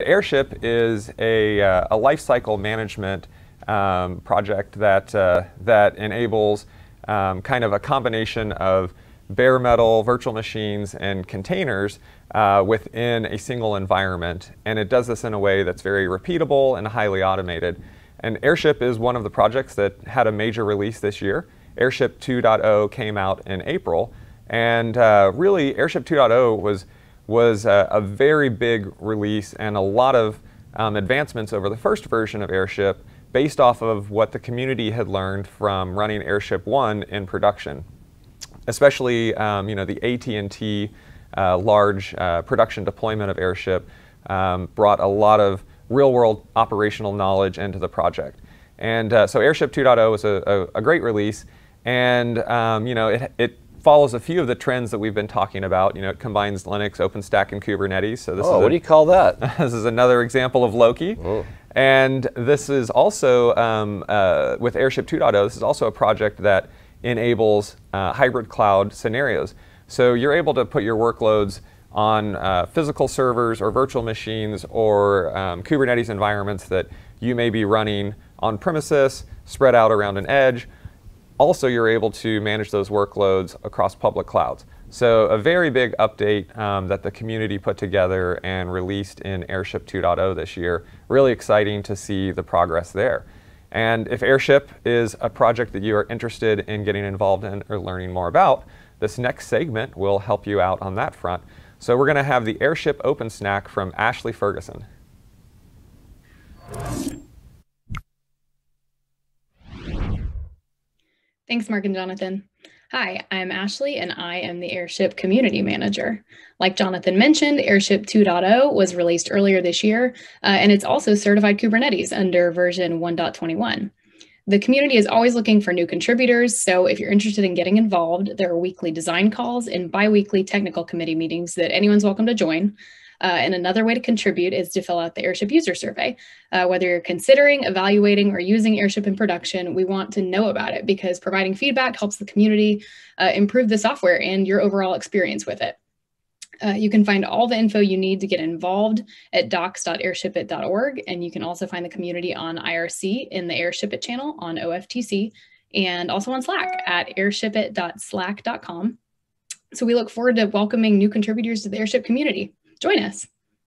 Airship is a, uh, a life cycle management um, project that, uh, that enables um, kind of a combination of bare metal virtual machines and containers uh, within a single environment. And it does this in a way that's very repeatable and highly automated. And Airship is one of the projects that had a major release this year. Airship 2.0 came out in April. And uh, really, Airship 2.0 was was a, a very big release and a lot of um, advancements over the first version of Airship based off of what the community had learned from running Airship 1 in production, especially um, you know, the AT&T uh, large uh, production deployment of Airship um, brought a lot of real-world operational knowledge into the project. And uh, so Airship 2.0 was a, a, a, great release, and um, you know, it, it follows a few of the trends that we've been talking about. You know, it combines Linux, OpenStack, and Kubernetes. So this oh, is what a, do you call that? this is another example of Loki. Oh. And this is also, um, uh, with Airship 2.0, this is also a project that enables uh, hybrid cloud scenarios. So you're able to put your workloads on uh, physical servers or virtual machines or um, Kubernetes environments that you may be running on premises, spread out around an edge, also, you're able to manage those workloads across public clouds. So a very big update um, that the community put together and released in Airship 2.0 this year. Really exciting to see the progress there. And if Airship is a project that you are interested in getting involved in or learning more about, this next segment will help you out on that front. So we're going to have the Airship Open Snack from Ashley Ferguson. Thanks, Mark and Jonathan. Hi, I'm Ashley and I am the Airship Community Manager. Like Jonathan mentioned, Airship 2.0 was released earlier this year uh, and it's also certified Kubernetes under version 1.21. The community is always looking for new contributors, so if you're interested in getting involved, there are weekly design calls and biweekly technical committee meetings that anyone's welcome to join. Uh, and another way to contribute is to fill out the airship user survey. Uh, whether you're considering, evaluating, or using airship in production, we want to know about it because providing feedback helps the community uh, improve the software and your overall experience with it. Uh, you can find all the info you need to get involved at docs.airshipit.org, and you can also find the community on IRC in the Airshipit channel on OFTC and also on Slack at airshipit.slack.com. So we look forward to welcoming new contributors to the Airship community join us.